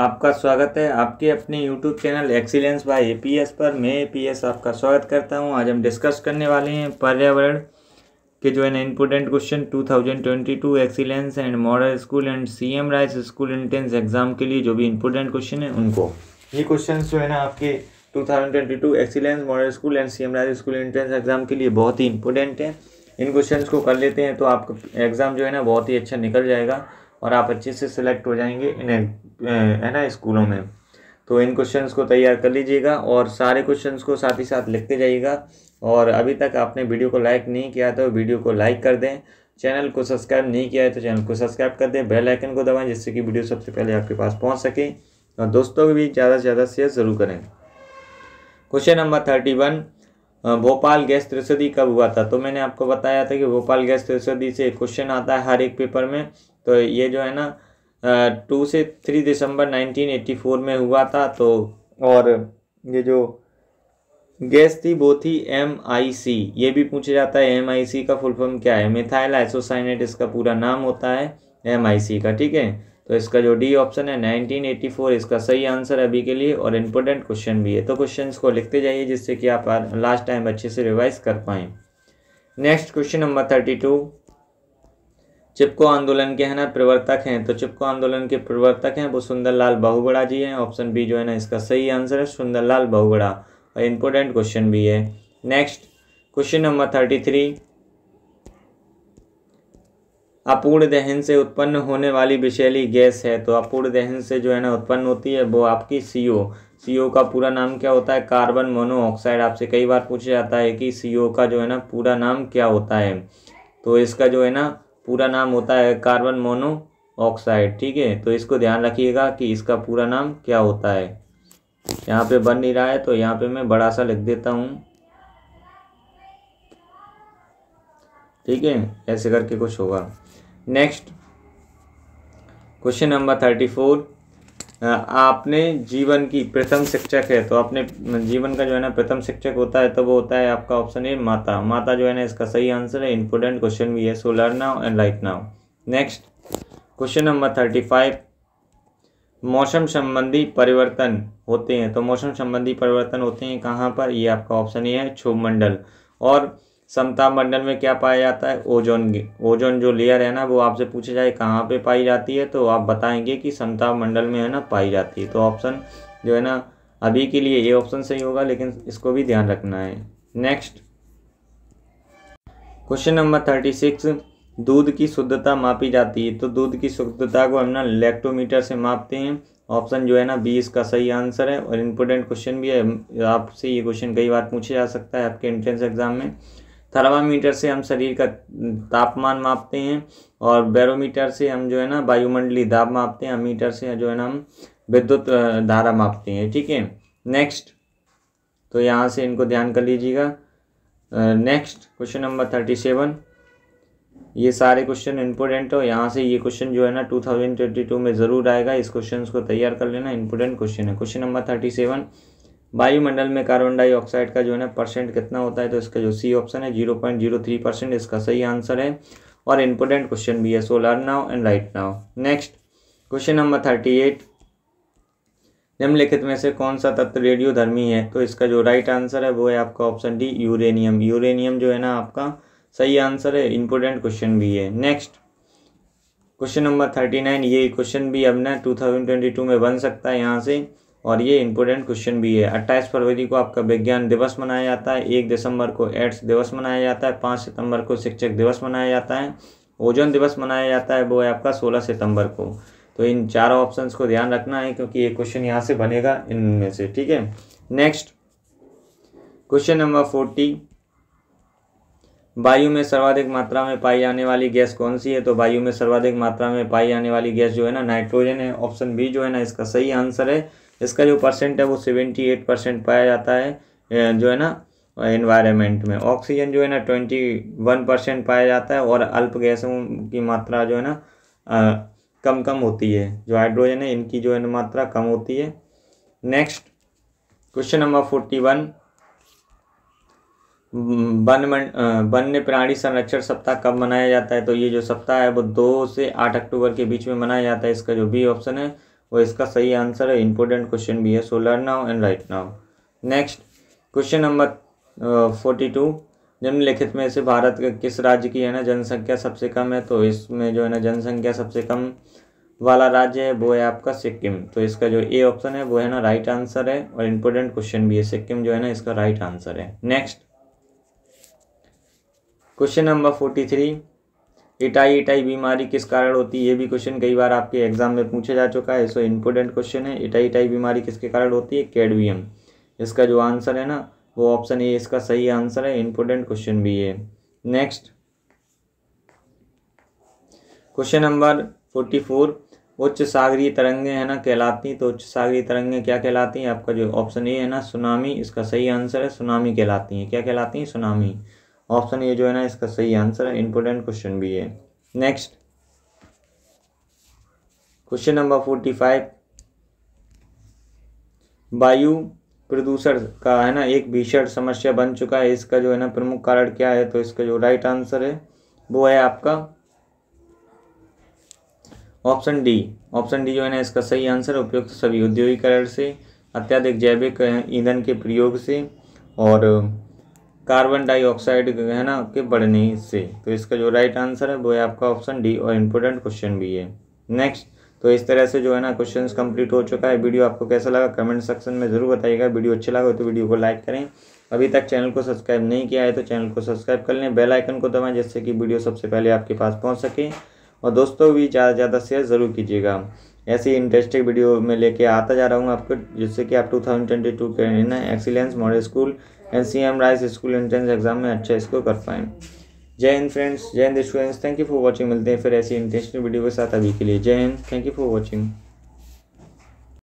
आपका स्वागत है आपके अपने YouTube channel excellence by A पर मैं एपीएस आपका स्वागत करता हूं आज हम डिस्कस करने वाले हैं पर्यावरण के जो है ना important question 2022 excellence and model school and C M rise school entrance exam के लिए जो भी इम्पोर्टेंट क्वेश्चन है उनको ये क्वेश्चन जो है ना आपके two excellence model school and C M rise school entrance exam के लिए बहुत ही इंपोर्टेंट है इन क्वेश्चन को कर लेते हैं तो आपका एग्ज़ाम जो है ना बहुत ही अच्छा निकल जाएगा और आप अच्छे से सिलेक्ट हो जाएंगे इन है ना स्कूलों में तो इन क्वेश्चन को तैयार कर लीजिएगा और सारे क्वेश्चन को साथ ही साथ लिखते जाइएगा और अभी तक आपने वीडियो को लाइक नहीं किया तो वीडियो को लाइक कर दें चैनल को सब्सक्राइब नहीं किया है तो चैनल को सब्सक्राइब कर दें बेल आइकन को दबाएं जिससे कि वीडियो सबसे पहले आपके पास पहुंच सके और दोस्तों को भी ज़्यादा से ज़्यादा शेयर ज़रूर करें question number thirty one Bhopal gas त्रसदी कब हुआ था तो मैंने आपको बताया था कि भोपाल गैस त्रसदी से क्वेश्चन आता है हर एक पेपर में तो ये जो है ना टू से थ्री दिसंबर 1984 में हुआ था तो और ये जो गैस थी वो थी एम आई सी ये भी पूछा जाता है एम आई सी का फुल फॉर्म क्या है मिथाइल आइसोसाइनेट इसका पूरा नाम होता है एम आई सी का ठीक है तो इसका जो डी ऑप्शन है 1984 इसका सही आंसर है अभी के लिए और इम्पोर्टेंट क्वेश्चन भी है तो क्वेश्चंस को लिखते जाइए जिससे कि आप लास्ट टाइम अच्छे से रिवाइज कर पाएँ next question number thirty two Chipko आंदोलन के है ना प्रवर्तक हैं तो चिपको आंदोलन के प्रवर्तक हैं वो सुंदरलाल बहुगड़ा जी हैं ऑप्शन बी जो है ना इसका सही आंसर है सुंदरलाल बहुगड़ा और इम्पोर्टेंट क्वेश्चन भी है next question number thirty three अपूर्ण दहन से उत्पन्न होने वाली विषैली गैस है तो अपूर्ण दहन से जो है ना उत्पन्न होती है वो आपकी सी ओ सी ओ का पूरा नाम क्या होता है कार्बन मोनोऑक्साइड आपसे कई बार पूछा जाता है कि सी ओ का जो है ना पूरा नाम क्या होता है तो इसका जो है ना पूरा नाम होता है कार्बन मोनोऑक्साइड ठीक है तो इसको ध्यान रखिएगा कि इसका पूरा नाम क्या होता है यहाँ पे बन नहीं रहा है तो यहाँ पे मैं बड़ा सा लिख देता हूँ ठीक है ऐसे करके कुछ होगा next question number thirty four आपने जीवन की प्रथम शिक्षक है तो आपने जीवन का जो है ना प्रथम शिक्षक होता है तो वो होता है आपका ऑप्शन ए माता माता जो है ना इसका सही आंसर है इंपोर्टेंट क्वेश्चन भी है so learn now and like now next question number thirty five मौसम संबंधी परिवर्तन होते हैं तो मौसम संबंधी परिवर्तन होते हैं कहाँ पर ये आपका ऑप्शन ए है क्षोभमंडल और समता मंडल में क्या पाया जाता है ओजोन ओजोन जो लेयर है ना वो आपसे पूछा जाए कहाँ पे पाई जाती है तो आप बताएंगे कि समता मंडल में है ना पाई जाती है तो ऑप्शन जो है ना अभी के लिए ये ऑप्शन सही होगा लेकिन इसको भी ध्यान रखना है next question number thirty six दूध की शुद्धता मापी जाती है तो दूध की शुद्धता को हम ना लेक्टोमीटर से मापते हैं ऑप्शन जो है ना बी इसका सही आंसर है और इम्पोर्टेंट क्वेश्चन भी है आपसे ये क्वेश्चन कई बार पूछे जा सकता है आपके एंट्रेंस एग्जाम में थर्मामीटर से हम शरीर का तापमान मापते हैं और बैरोमीटर से हम जो है ना वायुमंडली दाब मापते हैं मीटर से जो है ना हम विद्युत धारा मापते हैं ठीक है नेक्स्ट तो यहाँ से इनको ध्यान कर लीजिएगा next question number thirty seven ये सारे क्वेश्चन इंपोर्टेंट हो यहाँ से ये क्वेश्चन जो है ना टू थाउजेंड ट्वेंटी टू में ज़रूर आएगा इस क्वेश्चन को तैयार कर लेना इंपोर्टेंट क्वेश्चन है क्वेश्चन नंबर थर्टी सेवन वायुमंडल में कार्बन डाइऑक्साइड का जो है ना परसेंट कितना होता है तो इसका जो सी ऑप्शन है zero point zero three percent इसका सही आंसर है और इम्पोर्टेंट क्वेश्चन भी है so learn now and write now next question number thirty eight निम्नलिखित में से कौन सा तत्व धर्मी है तो इसका जो राइट आंसर है वो है आपका ऑप्शन डी यूरेनियम यूरेनियम जो है ना आपका सही आंसर है इम्पोर्टेंट क्वेश्चन भी है next question number thirty nine ये क्वेश्चन भी अब ना टू थाउजेंड ट्वेंटी टू में बन सकता है यहाँ से और ये इंपॉर्टेंट क्वेश्चन भी है अट्ठाईस फरवरी को आपका विज्ञान दिवस मनाया जाता है एक दिसंबर को एड्स दिवस मनाया जाता है पाँच सितंबर को शिक्षक दिवस मनाया जाता है ओजोन दिवस मनाया जाता है वो है आपका सोलह सितंबर को तो इन चारों ऑप्शंस को ध्यान रखना है क्योंकि ये क्वेश्चन यहाँ से बनेगा इनमें से ठीक है नेक्स्ट क्वेश्चन नंबर फोर्टी वायु में सर्वाधिक मात्रा में पाई जाने वाली गैस कौन सी है तो वायु में सर्वाधिक मात्रा में पाई जाने वाली गैस जो है ना नाइट्रोजन है ऑप्शन बी जो है ना इसका सही आंसर है इसका जो परसेंट है वो सेवेंटी एट परसेंट पाया जाता है जो है ना एनवायरनमेंट में ऑक्सीजन जो है ना ट्वेंटी वन परसेंट पाया जाता है और अल्प गैसों की मात्रा जो है ना आ, कम कम होती है जो हाइड्रोजन है इनकी जो है ना मात्रा कम होती है next question number forty one वन वन्य प्राणी संरक्षण सप्ताह कब मनाया जाता है तो ये जो सप्ताह है वो दो से आठ अक्टूबर के बीच में मनाया जाता है इसका जो बी ऑप्शन है वो इसका सही आंसर है इंपोर्टेंट क्वेश्चन भी है so learn now and write now next question number forty two निम्नलिखित में से भारत के किस राज्य की है ना जनसंख्या सबसे कम है तो इसमें जो है ना जनसंख्या सबसे कम वाला राज्य है वो है आपका सिक्किम तो इसका जो ए ऑप्शन है वो है ना राइट आंसर है और इम्पोर्टेंट क्वेश्चन भी है सिक्किम जो है ना इसका राइट आंसर है next question number forty three itai itai बीमारी किस कारण होती है ये भी क्वेश्चन कई बार आपके एग्जाम में पूछा जा चुका है सो इम्पोर्टेंट क्वेश्चन है इटाई इटाई बीमारी किसके कारण होती है कैडवियम इसका जो आंसर है ना वो ऑप्शन ए इसका सही आंसर है इम्पोर्टेंट क्वेश्चन भी है next question number forty four उच्च सागरीय तरंगे है ना कहलाती तो उच्च सागरीय तरंगे क्या कहलाती हैं आपका जो ऑप्शन ए है ना सुनामी इसका सही आंसर है सुनामी कहलाती हैं क्या कहलाती हैं सुनामी ऑप्शन ये जो है ना इसका सही आंसर है इंपॉर्टेंट क्वेश्चन भी है next question number forty five वायु प्रदूषण का है ना एक भीषण समस्या बन चुका है इसका जो है ना प्रमुख कारण क्या है तो इसका जो राइट आंसर है वो है आपका ऑप्शन डी ऑप्शन डी जो है ना इसका सही आंसर उपयुक्त सभी औद्योगिकरण से अत्यधिक जैविक ईंधन के प्रयोग से और कार्बन डाइऑक्साइड है ना के बढ़ने से तो इसका जो राइट आंसर है वो है आपका ऑप्शन डी और इम्पोर्टेंट क्वेश्चन भी है नेक्स्ट तो इस तरह से जो है ना क्वेश्चन कंप्लीट हो चुका है वीडियो आपको कैसा लगा कमेंट सेक्शन में ज़रूर बताइएगा वीडियो अच्छा लगा तो वीडियो को लाइक करें अभी तक चैनल को सब्सक्राइब नहीं किया है तो चैनल को सब्सक्राइब कर लें बेल आइकन को दबाएं जिससे कि वीडियो सबसे पहले आपके पास पहुंच सके और दोस्तों भी ज़्यादा से ज़्यादा शेयर ज़रूर कीजिएगा ऐसी इंटरेस्टिंग वीडियो में लेके आता जा रहा हूँ आपको जिससे कि आप टू थाउजेंड ट्वेंटी टू के excellence model school and C M rise school entrance exam में अच्छा स्कोर कर पाएँ जय हिंद फ्रेंड्स जय हिंद students thank you for watching मिलते हैं फिर ऐसी इंटरेस्टिंग वीडियो के साथ अभी के लिए जय हिंद थैंक यू फॉर वॉचिंग